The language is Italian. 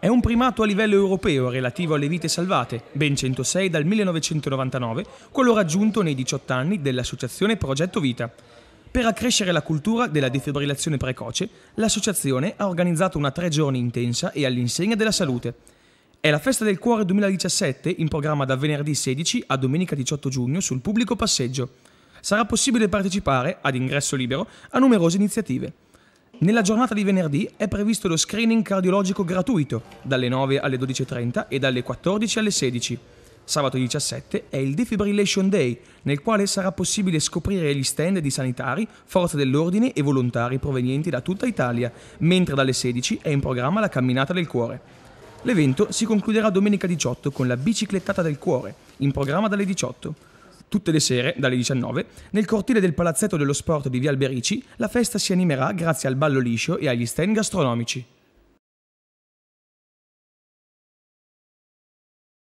È un primato a livello europeo relativo alle vite salvate, ben 106 dal 1999, quello raggiunto nei 18 anni dell'associazione Progetto Vita. Per accrescere la cultura della defibrillazione precoce, l'associazione ha organizzato una tre giorni intensa e all'insegna della salute. È la Festa del Cuore 2017 in programma da venerdì 16 a domenica 18 giugno sul pubblico passeggio. Sarà possibile partecipare, ad ingresso libero, a numerose iniziative. Nella giornata di venerdì è previsto lo screening cardiologico gratuito dalle 9 alle 12.30 e dalle 14 alle 16. Sabato 17 è il Defibrillation Day, nel quale sarà possibile scoprire gli stand di sanitari, forze dell'ordine e volontari provenienti da tutta Italia, mentre dalle 16 è in programma la camminata del cuore. L'evento si concluderà domenica 18 con la biciclettata del cuore, in programma dalle 18. Tutte le sere, dalle 19, nel cortile del Palazzetto dello Sport di Via Alberici, la festa si animerà grazie al ballo liscio e agli stand gastronomici.